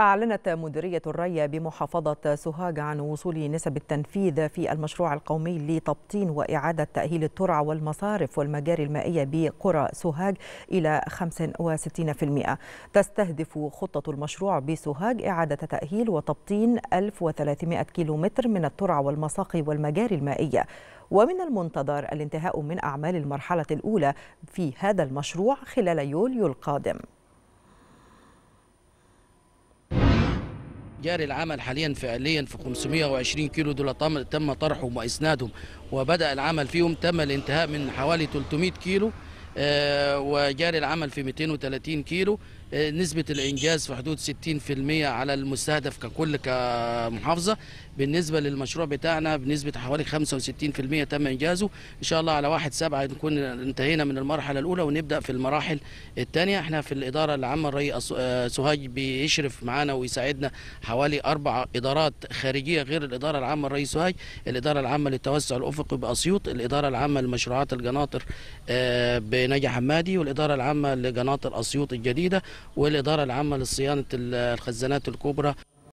أعلنت مديرية الري بمحافظة سوهاج عن وصول نسب التنفيذ في المشروع القومي لتبطين وإعادة تأهيل الترع والمصارف والمجاري المائية بقرى سوهاج إلى 65% تستهدف خطة المشروع بسوهاج إعادة تأهيل وتبطين 1300 كيلومتر من الترع والمساقي والمجاري المائية ومن المنتظر الانتهاء من أعمال المرحلة الأولى في هذا المشروع خلال يوليو القادم جاري العمل حاليا فعليا في 520 كيلو دول تم طرحهم واسنادهم وبدا العمل فيهم تم الانتهاء من حوالي 300 كيلو آه، وجاري العمل في 230 كيلو آه، نسبة الإنجاز في حدود 60% على المستهدف ككل كمحافظة بالنسبة للمشروع بتاعنا بنسبة حوالي 65% تم إنجازه إن شاء الله على 1 7 نكون انتهينا من المرحلة الأولى ونبدأ في المراحل الثانية احنا في الإدارة العامة الري سهاج آه، بيشرف معنا ويساعدنا حوالي أربع إدارات خارجية غير الإدارة العامة الري سهاج الإدارة العامة للتوسع الأفقي بأسيوط الإدارة العامة لمشروعات الجناطر ناجي حمادي والإدارة العامة لقناة الأسيوط الجديدة والإدارة العامة لصيانة الخزانات الكبرى